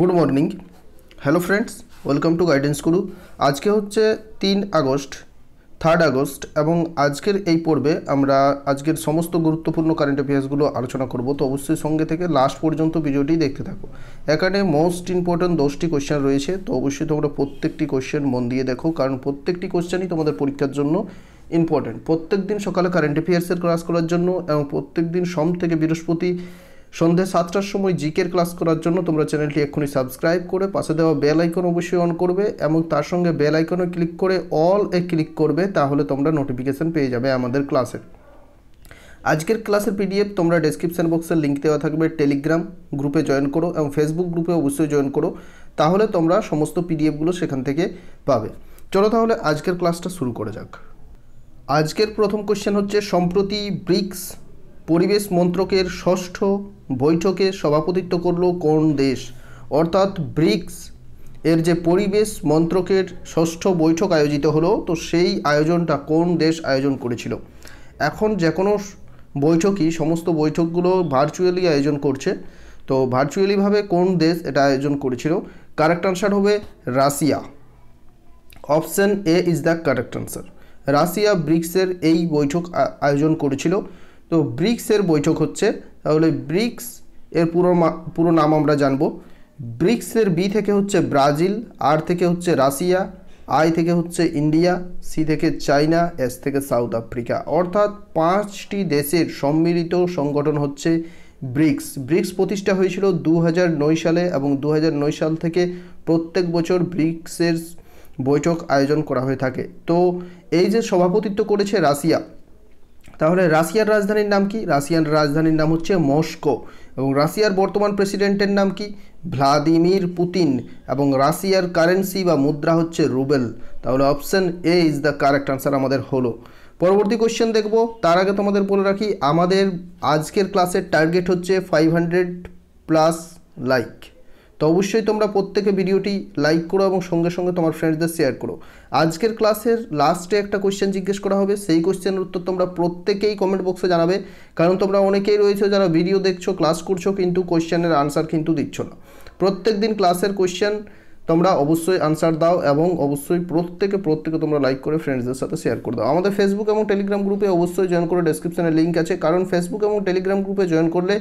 good morning hello friends welcome to guidance Guru আজকে হচ্ছে তিন আগস্ট থার্ড আগস্ট এবং আজকের এই পর্বে আমরা আজকের সমস্ত গুরুত্বপূর্ণ কারেন্ট অ্যাফেয়ার্সগুলো আলোচনা করব তো অবশ্যই সঙ্গে থেকে লাস্ট পর্যন্ত ভিডিওটি দেখতে থাকো এখানে মোস্ট ইম্পর্ট্যান্ট দশটি কোশ্চেন রয়েছে তো অবশ্যই তোমরা প্রত্যেকটি কোয়েশ্চেন মন দিয়ে দেখো কারণ প্রত্যেকটি কোশ্চেনই তোমাদের পরীক্ষার জন্য ইম্পর্ট্যান্ট প্রত্যেক দিন সকালে কারেন্ট অ্যাফেয়ার্সের ক্লাস করার জন্য এবং প্রত্যেক দিন সোম থেকে বৃহস্পতি সন্ধ্যে সাতটার সময় জিকের ক্লাস করার জন্য তোমরা চ্যানেলটি এক্ষুনি সাবস্ক্রাইব করে পাশে দেওয়া বেল আইকন অবশ্যই অন করবে এবং তার সঙ্গে বেল আইকনে ক্লিক করে অল এ ক্লিক করবে তাহলে তোমরা নোটিফিকেশান পেয়ে যাবে আমাদের ক্লাসের আজকের ক্লাসের পিডিএফ তোমরা ডেসক্রিপশান বক্সের লিঙ্ক দেওয়া থাকবে টেলিগ্রাম গ্রুপে জয়েন করো এবং ফেসবুক গ্রুপে অবশ্যই জয়েন করো তাহলে তোমরা সমস্ত পিডিএফগুলো সেখান থেকে পাবে চলো তাহলে আজকের ক্লাসটা শুরু করে যাক আজকের প্রথম কোশ্চেন হচ্ছে সম্প্রতি ব্রিক্স পরিবেশ মন্ত্রকের ষষ্ঠ বৈঠকে সভাপতিত্ব করল কোন দেশ অর্থাৎ ব্রিক্স এর যে পরিবেশ মন্ত্রকের ষষ্ঠ বৈঠক আয়োজিত হলো তো সেই আয়োজনটা কোন দেশ আয়োজন করেছিল এখন যে কোনো বৈঠকই সমস্ত বৈঠকগুলো ভার্চুয়ালি আয়োজন করছে তো ভার্চুয়ালিভাবে কোন দেশ এটা আয়োজন করেছিল কারেক্ট আনসার হবে Russia option A is the correct answer Russia ব্রিক্সের এই বৈঠক আয়োজন করেছিল তো ব্রিক্সের বৈঠক হচ্ছে তাহলে ব্রিক্স এর পুরো পুরো নাম আমরা জানব ব্রিক্সের বি থেকে হচ্ছে ব্রাজিল আর থেকে হচ্ছে রাশিয়া আই থেকে হচ্ছে ইন্ডিয়া সি থেকে চাইনা এস থেকে সাউথ আফ্রিকা অর্থাৎ পাঁচটি দেশের সম্মিলিত সংগঠন হচ্ছে ব্রিক্স ব্রিক্স প্রতিষ্ঠা হয়েছিল দু সালে এবং দু সাল থেকে প্রত্যেক বছর ব্রিক্সের বৈঠক আয়োজন করা হয়ে থাকে তো এই যে সভাপতিত্ব করেছে রাশিয়া তাহলে রাশিয়ার রাজধানীর নাম কি রাশিয়ার রাজধানীর নাম হচ্ছে মস্কো এবং রাশিয়ার বর্তমান প্রেসিডেন্টের নাম কি ভ্লাদিমির পুতিন এবং রাশিয়ার কারেন্সি বা মুদ্রা হচ্ছে রুবেল তাহলে option A is the correct answer আমাদের হলো পরবর্তী কোশ্চেন দেখব তার আগে তোমাদের বলে রাখি আমাদের আজকের ক্লাসের টার্গেট হচ্ছে ফাইভ হান্ড্রেড প্লাস লাইক তো অবশ্যই তোমরা প্রত্যেকে ভিডিওটি লাইক করো এবং সঙ্গে সঙ্গে তোমার ফ্রেন্ডসদের শেয়ার করো আজকের ক্লাসের লাস্টে একটা কোয়েশ্চেন জিজ্ঞেস করা হবে সেই কোয়েশ্চেনের উত্তর তোমরা প্রত্যেকেই কমেন্ট বক্সে জানাবে কারণ তোমরা অনেকেই রয়েছে যারা ভিডিও দেখছো ক্লাস করছো কিন্তু কোয়েশ্চেনের আনসার কিন্তু দিচ্ছ না প্রত্যেক দিন ক্লাসের কোয়েশ্চেন তোমরা অবশ্যই আনসার দাও এবং অবশ্যই প্রত্যেকে প্রত্যেকে তোমরা লাইক করে ফ্রেন্ডসদের সাথে শেয়ার করে দাও আমাদের ফেসবুক এবং টেলিগ্রাম গ্রুপে অবশ্যই জয়েন করে ডেসক্রিপশানে লিঙ্ক আছে কারণ ফেসবুক এবং টেলিগ্রাম গ্রুপে জয়েন করলে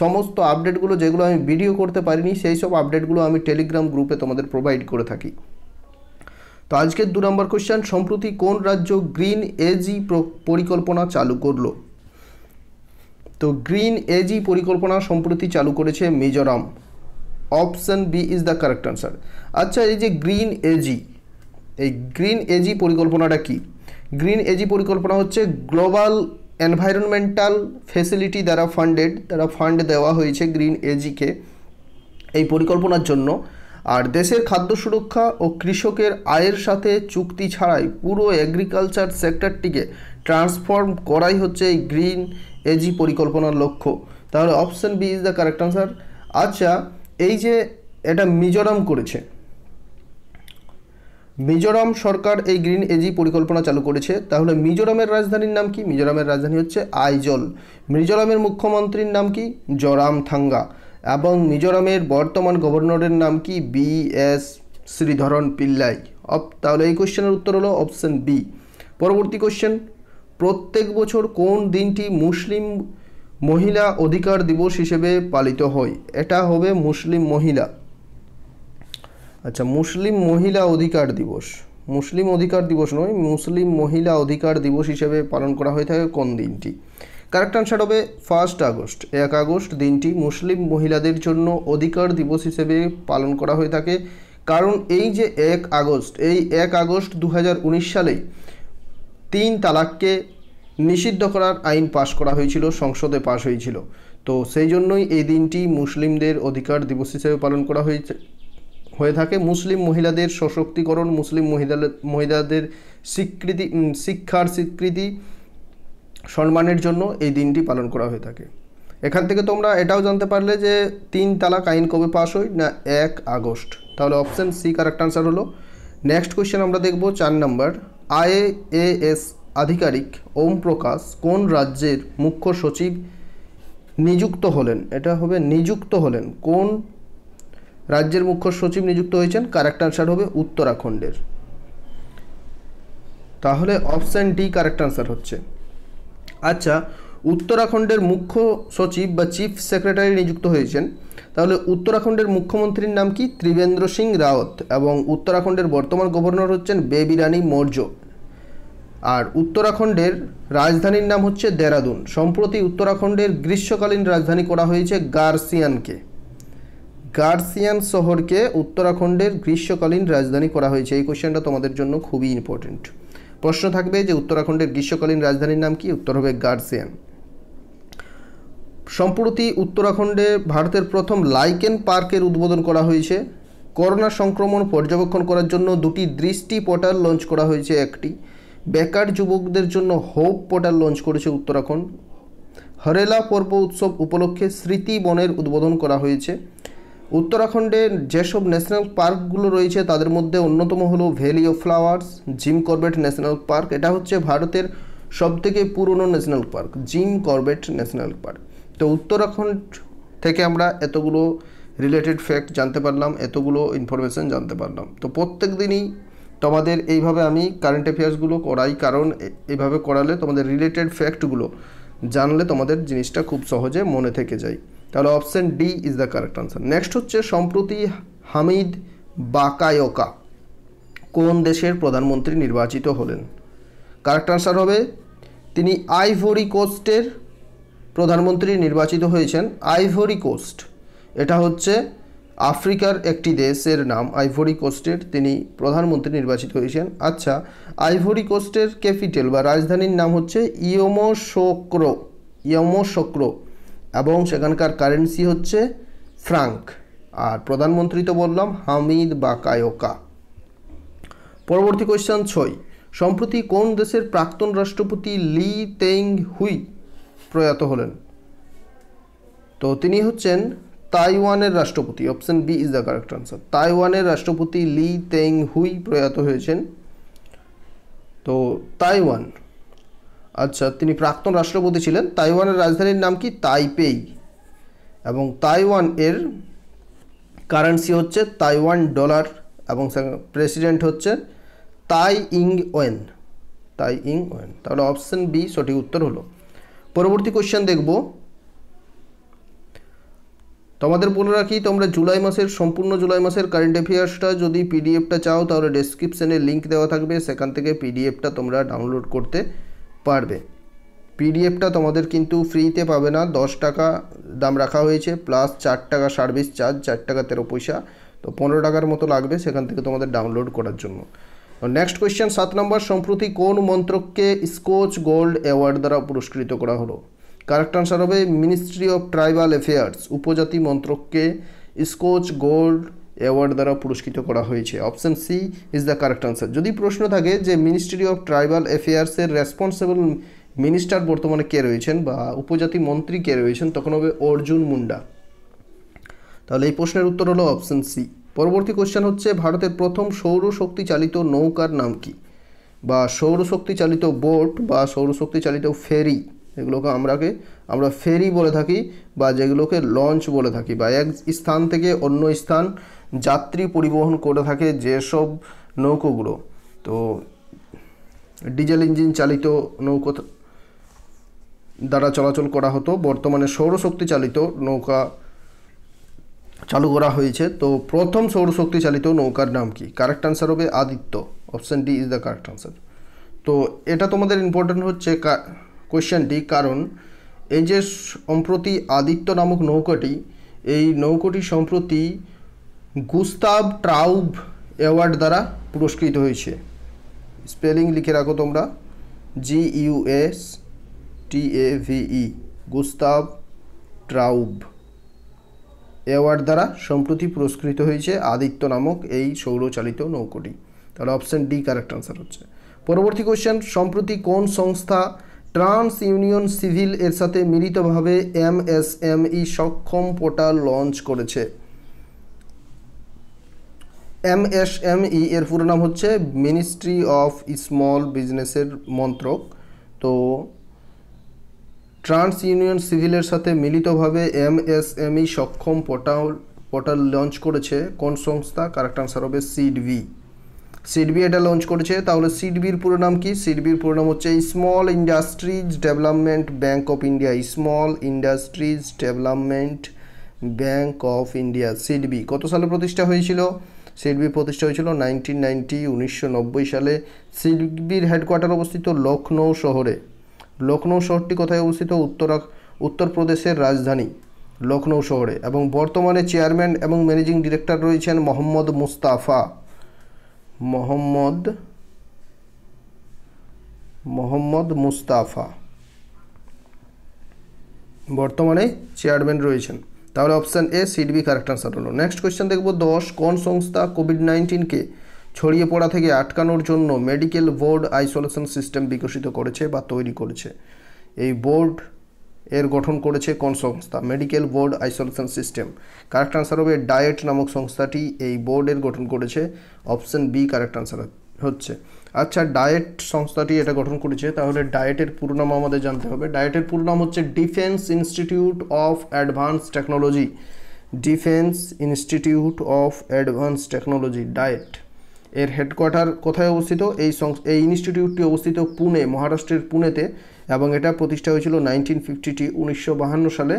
সমস্ত আপডেটগুলো যেগুলো আমি ভিডিও করতে পারিনি সেই সব আপডেটগুলো আমি টেলিগ্রাম গ্রুপে তোমাদের প্রোভাইড করে থাকি তো আজকের দু নম্বর কোয়েশ্চেন সম্প্রতি কোন রাজ্য গ্রিন এজি পরিকল্পনা চালু করলো তো গ্রিন এজি পরিকল্পনা সম্প্রতি চালু করেছে Mizoram option B is the correct answer আচ্ছা এই যে গ্রিন এজি এই গ্রিন এজি পরিকল্পনাটা কি গ্রিন এজি পরিকল্পনা হচ্ছে গ্লোবাল এনভায়রনমেন্টাল ফেসিলিটি দ্বারা ফান্ডেড তারা ফান্ড দেওয়া হয়েছে গ্রিন এজিকে এই পরিকল্পনার জন্য আর দেশের খাদ্য সুরক্ষা ও কৃষকের আয়ের সাথে চুক্তি ছাড়াই পুরো এগ্রিকালচার সেক্টরটিকে ট্রান্সফর্ম করাই হচ্ছে এই গ্রিন এজি পরিকল্পনার লক্ষ্য তাহলে option B is the correct answer আচ্ছা এই যে এটা মিজোরাম করেছে মিজোরাম সরকার এই গ্রিন এজি পরিকল্পনা চালু করেছে তাহলে মিজোরামের রাজধানীর নাম কি মিজোরামের রাজধানী হচ্ছে আইজল মিজোরামের মুখ্যমন্ত্রীর নাম কি জোরাম থাঙ্গা এবং মিজোরামের বর্তমান গভর্নরের নাম কি বি এস শ্রীধরন পিল্লাই অপ তাহলে এই কোশ্চেনের উত্তর হলো অপশন বি পরবর্তী কোশ্চেন প্রত্যেক বছর কোন দিনটি মুসলিম মহিলা অধিকার দিবস হিসেবে পালিত হয় এটা হবে মুসলিম মহিলা আচ্ছা মুসলিম মহিলা অধিকার দিবস মুসলিম অধিকার দিবস নয় মুসলিম মহিলা অধিকার দিবস হিসেবে পালন করা হয়ে থাকে কোন দিনটি কারেক্ট আনসার হবে ফার্স্ট আগস্ট এক আগস্ট দিনটি মুসলিম মহিলাদের জন্য অধিকার দিবস হিসেবে পালন করা হয়ে থাকে কারণ এই যে এক আগস্ট এই এক আগস্ট দু সালেই তিন তালাককে নিষিদ্ধ করার আইন পাশ করা হয়েছিল সংসদে পাশ হয়েছিল তো সেই জন্যই এই দিনটি মুসলিমদের অধিকার দিবস হিসেবে পালন করা হয়েছে হয়ে থাকে মুসলিম মহিলাদের সশক্তিকরণ মুসলিম মহিলাদের মহিলাদের স্বীকৃতি শিক্ষার স্বীকৃতি সম্মানের জন্য এই দিনটি পালন করা হয়ে থাকে এখান থেকে তোমরা এটাও জানতে পারলে যে তিন তালাক আইন কবে পাস হয় না এক আগস্ট তাহলে অপশান সি কারেক্ট আনসার হলো নেক্সট কোয়েশ্চেন আমরা দেখব চার নম্বর এস আধিকারিক ওম প্রকাশ কোন রাজ্যের মুখ্য সচিব নিযুক্ত হলেন এটা হবে নিযুক্ত হলেন কোন রাজ্যের মুখ্য সচিব নিযুক্ত হয়েছেন কারেক্ট আনসার হবে উত্তরাখণ্ডের তাহলে অপশান ডি কারেক্ট আনসার হচ্ছে আচ্ছা উত্তরাখণ্ডের মুখ্য সচিব বা চিফ সেক্রেটারি নিযুক্ত হয়েছেন তাহলে উত্তরাখণ্ডের মুখ্যমন্ত্রীর নাম কি ত্রিবেন্দ্র সিং রাওত এবং উত্তরাখণ্ডের বর্তমান গভর্নর হচ্ছেন বেবিরানি মৌর্য আর উত্তরাখণ্ডের রাজধানীর নাম হচ্ছে দেরাদুন সম্প্রতি উত্তরাখণ্ডের গ্রীষ্মকালীন রাজধানী করা হয়েছে গার্সিয়ানকে গার্সিয়ান শহরকে উত্তরাখণ্ডের গ্রীষ্মকালীন রাজধানী করা হয়েছে এই কোয়েশ্চেনটা তোমাদের জন্য খুবই ইম্পর্টেন্ট প্রশ্ন থাকবে যে উত্তরাখণ্ডের গ্রীষ্মকালীন রাজধানীর নাম কি উত্তর হবে গার্সিয়ান সম্প্রতি উত্তরাখণ্ডে ভারতের প্রথম লাইকেন পার্কের উদ্বোধন করা হয়েছে করোনা সংক্রমণ পর্যবেক্ষণ করার জন্য দুটি দৃষ্টি পোর্টাল লঞ্চ করা হয়েছে একটি বেকার যুবকদের জন্য হোপ পোর্টাল লঞ্চ করেছে উত্তরাখণ্ড হরেলা পর্ব উৎসব উপলক্ষে স্মৃতি বনের উদ্বোধন করা হয়েছে উত্তরাখণ্ডে যেসব ন্যাশনাল পার্কগুলো রয়েছে তাদের মধ্যে অন্যতম হলো Valley of Flowers Jim Corbett National Park এটা হচ্ছে ভারতের সবথেকে পুরনো national park Jim Corbett National Park তো উত্তরাখণ্ড থেকে আমরা এতগুলো রিলেটেড ফ্যাক্ট জানতে পারলাম এতগুলো ইনফরমেশান জানতে পারলাম তো প্রত্যেক দিনই তোমাদের এইভাবে আমি কারেন্ট অ্যাফেয়ার্সগুলো করাই কারণ এইভাবে করালে তোমাদের রিলেটেড ফ্যাক্টগুলো জানলে তোমাদের জিনিসটা খুব সহজে মনে থেকে যায় তাহলে option D is the correct answer next হচ্ছে সম্প্রতি হামিদ বাকায়কা কোন দেশের প্রধানমন্ত্রী নির্বাচিত হলেন কারেক্ট আনসার হবে তিনি আইভরি কোস্টের প্রধানমন্ত্রী নির্বাচিত হয়েছেন আইভরি কোস্ট এটা হচ্ছে আফ্রিকার একটি দেশের নাম আইভরি কোস্টের তিনি প্রধানমন্ত্রী নির্বাচিত হয়েছেন আচ্ছা আইভরি কোস্টের ক্যাপিটাল বা রাজধানীর নাম হচ্ছে ইয়মোশোক্রো ইয়মোশোক্রো এবং সেখানকার কারেন্সি হচ্ছে ফ্রাঙ্ক আর প্রধানমন্ত্রী তো বললাম হামিদ বাকায়োকা পরবর্তী কোয়েশ্চান ছয় সম্প্রতি কোন দেশের প্রাক্তন রাষ্ট্রপতি লি তেং হুই প্রয়াত হলেন তো তিনি হচ্ছেন তাইওয়ানের রাষ্ট্রপতি option B is the correct answer তাইওয়ানের রাষ্ট্রপতি লি তেং হুই প্রয়াত হয়েছেন তো তাইওয়ান আচ্ছা তিনি প্রাক্তন রাষ্ট্রপতি ছিলেন তাইওয়ানের রাজধানীর নাম কি তাইপেই এবং তাইওয়ান এর কারেন্সি হচ্ছে তাইওয়ান ডলার এবং প্রেসিডেন্ট হচ্ছে তাই ইং ওয়েন তাই ইং ওয়েন তাহলে অপশন বি সঠিক উত্তর হলো পরবর্তী কোয়েশ্চেন দেখব তোমাদের বলে রাখি তোমরা জুলাই মাসের সম্পূর্ণ জুলাই মাসের কারেন্ট অ্যাফেয়ার্সটা যদি পিডিএফটা চাও তাহলে ডেসক্রিপশানে লিঙ্ক দেওয়া থাকবে সেখান থেকে পিডিএফটা তোমরা ডাউনলোড করতে পারবে পিডিএফটা তোমাদের কিন্তু ফ্রিতে পাবে না দশ টাকা দাম রাখা হয়েছে প্লাস চার টাকা সার্ভিস চার্জ চার টাকা তেরো পয়সা তো পনেরো টাকার মতো লাগবে সেখান থেকে তোমাদের ডাউনলোড করার জন্য নেক্সট কোয়েশ্চেন সাত নম্বর সম্প্রতি কোন মন্ত্রককে স্কোচ গোল্ড অ্যাওয়ার্ড দ্বারা পুরস্কৃত করা হলো কারেক্ট আনসার হবে মিনিস্ট্রি অফ ট্রাইবাল অ্যাফেয়ার্স উপজাতি মন্ত্রককে স্কোচ গোল্ড অ্যাওয়ার্ড দ্বারা পুরস্কৃত করা হয়েছে option C is the correct answer যদি প্রশ্ন থাকে যে মিনিস্ট্রি অফ ট্রাইবাল অ্যাফেয়ার্সের রেসপন্সিবল মিনিস্টার বর্তমানে কে রয়েছেন বা উপজাতি মন্ত্রী কে রয়েছেন তখন হবে অর্জুন মুন্ডা তাহলে এই প্রশ্নের উত্তর হলো অপশান সি পরবর্তী কোশ্চেন হচ্ছে ভারতের প্রথম সৌরশক্তি চালিত নৌকার নাম কি বা সৌরশক্তি চালিত বোট বা সৌরশক্তি চালিত ফেরি যেগুলোকে আমরাকে আমরা ফেরি বলে থাকি বা যেগুলোকে লঞ্চ বলে থাকি বা এক স্থান থেকে অন্য স্থান যাত্রী পরিবহন করে থাকে যেসব নৌকোগুলো তো ডিজেল ইঞ্জিন চালিত নৌকো দ্বারা চলাচল করা হতো বর্তমানে সৌরশক্তি চালিত নৌকা চালু করা হয়েছে তো প্রথম সৌরশক্তি চালিত নৌকার নাম কি কারেক্ট আনসার হবে Aditya option D is the correct answer তো এটা তোমাদের ইম্পর্টেন্ট হচ্ছে কোয়েশ্চেনটি কারণ এই যে সম্প্রতি আদিত্য নামক নৌকাটি এই নৌকাটি সম্প্রতি গুস্তাব ট্রাউব অ্যাওয়ার্ড দ্বারা পুরস্কৃত হয়েছে স্পেলিং লিখে রাখো তোমরা G U S T A V e, Gustave Trouvé award দ্বারা সম্প্রতি পুরস্কৃত হয়েছে আদিত্য নামক এই সৌরচালিত নৌকোটি তাহলে অপশান ডি কারেক্ট আনসার হচ্ছে পরবর্তী কোশ্চেন সম্প্রতি কোন সংস্থা ট্রান্স ইউনিয়ন সিভিল এর সাথে মিলিতভাবে M M S E Saksham portal launch করেছে এম এম এস ই এর পুরো নাম হচ্ছে মিনিস্ট্রি অফ স্মল বিজনেসের মন্ত্রক তো ট্রান্স ইউনিয়ন সিভিলের সাথে মিলিতভাবে M S E Saksham portal portal launch করেছে কোন সংস্থা কারেক্ট আনসার হবে সিডভি সিডবি এটা লঞ্চ করেছে তাহলে সিডবির পুরো নাম কি সিডবির পুরো নাম হচ্ছে Small Industries Development Bank of India Small Industries Development Bank of India SIDBI কত সালে প্রতিষ্ঠা হয়েছিল সিডবি প্রতিষ্ঠা হয়েছিল নাইনটিন নাইনটি উনিশশো সালে সিডবির হেডকোয়ার্টার অবস্থিত লখনৌ শহরে লখনৌ শহরটি কোথায় অবস্থিত উত্তরা উত্তরপ্রদেশের রাজধানী লখনৌ শহরে এবং বর্তমানে চেয়ারম্যান এবং ম্যানেজিং ডিরেক্টর রয়েছেন মোহাম্মদ মুস্তাফা মোহাম্মদ মোহাম্মদ মুস্তাফা বর্তমানে চেয়ারম্যান রয়েছেন তাহলে option A SIDBI correct answer হলো নেক্সট কোয়েশ্চেন দেখব দশ কোন সংস্থা কোভিড নাইন্টিনকে ছড়িয়ে পড়া থেকে আটকানোর জন্য মেডিকেল বোর্ড আইসোলেশন সিস্টেম বিকশিত করেছে বা তৈরি করেছে এই বোর্ড এর গঠন করেছে কোন সংস্থা medical board isolation system correct answer হবে ডায়েট নামক সংস্থাটি এই বোর্ডের গঠন করেছে অপশন বি কারেক্ট আনসার হচ্ছে আচ্ছা ডায়েট সংস্থাটি এটা গঠন করেছে তাহলে ডায়েটের পুরো নাম আমাদের জানতে হবে ডায়েটের পুরো নাম হচ্ছে Defence Institute of Advance Technology Defence Institute of Advance Technology DIAT এর হেডকোয়ার্টার কোথায় অবস্থিত এই এই ইনস্টিটিউটটি অবস্থিত পুনে মহারাষ্ট্রের পুনেতে এবং এটা প্রতিষ্ঠা হয়েছিল নাইনটিন ফিফটিটি উনিশশো সালে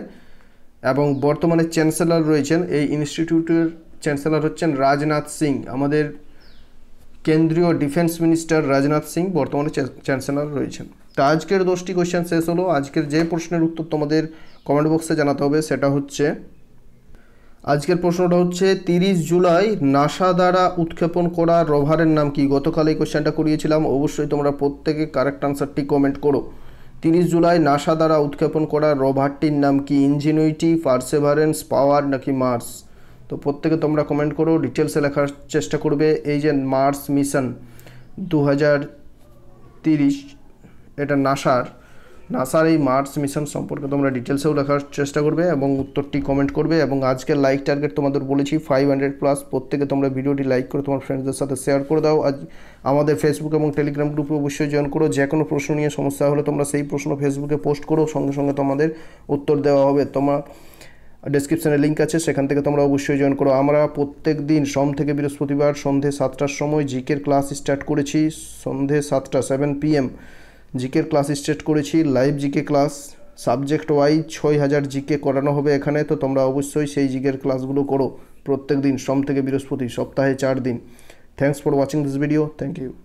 এবং বর্তমানে চ্যান্সেলর রয়েছেন এই ইনস্টিটিউটের চ্যান্সেলর হচ্ছেন রাজনাথ সিং আমাদের কেন্দ্রীয় ডিফেন্স মিনিস্টার রাজনাথ সিং বর্তমানে চ্যান্সেলার রয়েছেন তো আজকের দশটি কোয়েশ্চেন শেষ হলো আজকের যে প্রশ্নের উত্তর তোমাদের কমেন্ট বক্সে জানাতে হবে সেটা হচ্ছে আজকের প্রশ্নটা হচ্ছে তিরিশ জুলাই নাসা দ্বারা উৎক্ষেপণ করা রোভারের নাম কি গতকাল এই কোয়েশ্চেনটা করিয়েছিলাম অবশ্যই তোমরা প্রত্যেকে কারেক্ট আনসারটি কমেন্ট করো তিরিশ জুলাই নাসা দ্বারা উৎক্ষেপণ করা রোভারটির নাম কি ইঞ্জিনুইটি পার্সেভারেন্স পাওয়ার নাকি মার্স তো প্রত্যেকে তোমরা কমেন্ট করো ডিটেলসে লেখার চেষ্টা করবে এই যে মার্স মিশন দু তিরিশ এটা নাসার নাসার এই মার্স মিশন সম্পর্কে তোমরা ডিটেলসেও লেখার চেষ্টা করবে এবং উত্তরটি কমেন্ট করবে এবং আজকের লাইক টার্গেট তোমাদের বলেছি ফাইভ হান্ড্রেড প্লাস প্রত্যেকে তোমরা ভিডিওটি লাইক করে তোমার ফ্রেন্ডসদের সাথে শেয়ার করে দাও আজ আমাদের ফেসবুক এবং টেলিগ্রাম গ্রুপে অবশ্যই জয়েন করো যে কোনো প্রশ্ন নিয়ে সমস্যা হলে তোমরা সেই প্রশ্ন ফেসবুকে পোস্ট করো সঙ্গে সঙ্গে তোমাদের উত্তর দেওয়া হবে তোমার ডিসক্রিপশানে লিঙ্ক আছে সেখান থেকে তোমরা অবশ্যই জয়েন করো আমরা প্রত্যেক দিন সোম থেকে বৃহস্পতিবার সন্ধে সাতটার সময় জিকের ক্লাস স্টার্ট করেছি সন্ধে সাতটা সেভেন পিএম জিকের ক্লাস স্টার্ট করেছি live GK class subject wise ছয় হাজার জিকে করানো হবে এখানে তো তোমরা অবশ্যই সেই জিকের ক্লাসগুলো করো প্রত্যেক দিন সোম থেকে বৃহস্পতি সপ্তাহে চার দিন thanks for watching this video thank you